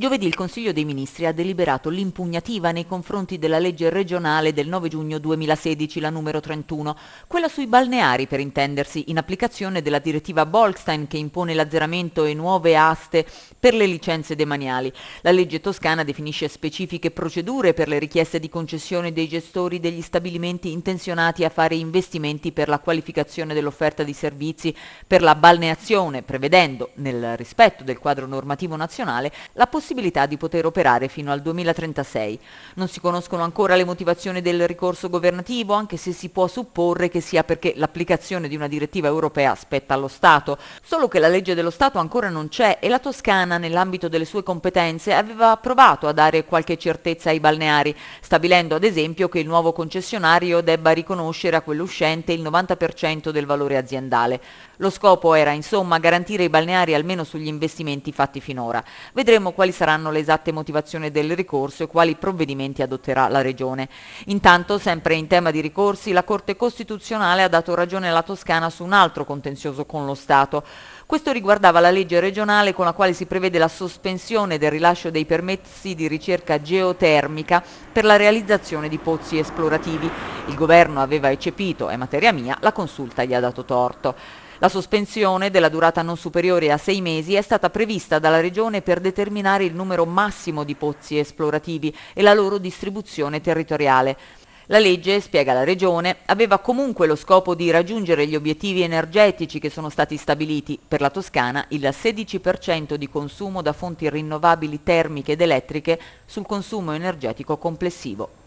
Giovedì il Consiglio dei Ministri ha deliberato l'impugnativa nei confronti della legge regionale del 9 giugno 2016, la numero 31, quella sui balneari per intendersi, in applicazione della direttiva Bolkstein che impone l'azzeramento e nuove aste per le licenze demaniali. La legge toscana definisce specifiche procedure per le richieste di concessione dei gestori degli stabilimenti intenzionati a fare investimenti per la qualificazione dell'offerta di servizi per la balneazione, prevedendo, nel rispetto del quadro normativo nazionale, la possibilità possibilità di poter operare fino al 2036. Non si conoscono ancora le motivazioni del ricorso governativo, anche se si può supporre che sia perché l'applicazione di una direttiva europea spetta allo Stato, solo che la legge dello Stato ancora non c'è e la Toscana, nell'ambito delle sue competenze, aveva provato a dare qualche certezza ai balneari, stabilendo ad esempio che il nuovo concessionario debba riconoscere a quello uscente il 90% del valore aziendale. Lo scopo era insomma garantire i balneari almeno sugli investimenti fatti finora. Vedremo quali quali saranno le esatte motivazioni del ricorso e quali provvedimenti adotterà la Regione. Intanto, sempre in tema di ricorsi, la Corte Costituzionale ha dato ragione alla Toscana su un altro contenzioso con lo Stato. Questo riguardava la legge regionale con la quale si prevede la sospensione del rilascio dei permessi di ricerca geotermica per la realizzazione di pozzi esplorativi. Il governo aveva eccepito, è materia mia, la consulta gli ha dato torto. La sospensione della durata non superiore a sei mesi è stata prevista dalla Regione per determinare il numero massimo di pozzi esplorativi e la loro distribuzione territoriale. La legge, spiega la Regione, aveva comunque lo scopo di raggiungere gli obiettivi energetici che sono stati stabiliti. Per la Toscana il 16% di consumo da fonti rinnovabili termiche ed elettriche sul consumo energetico complessivo.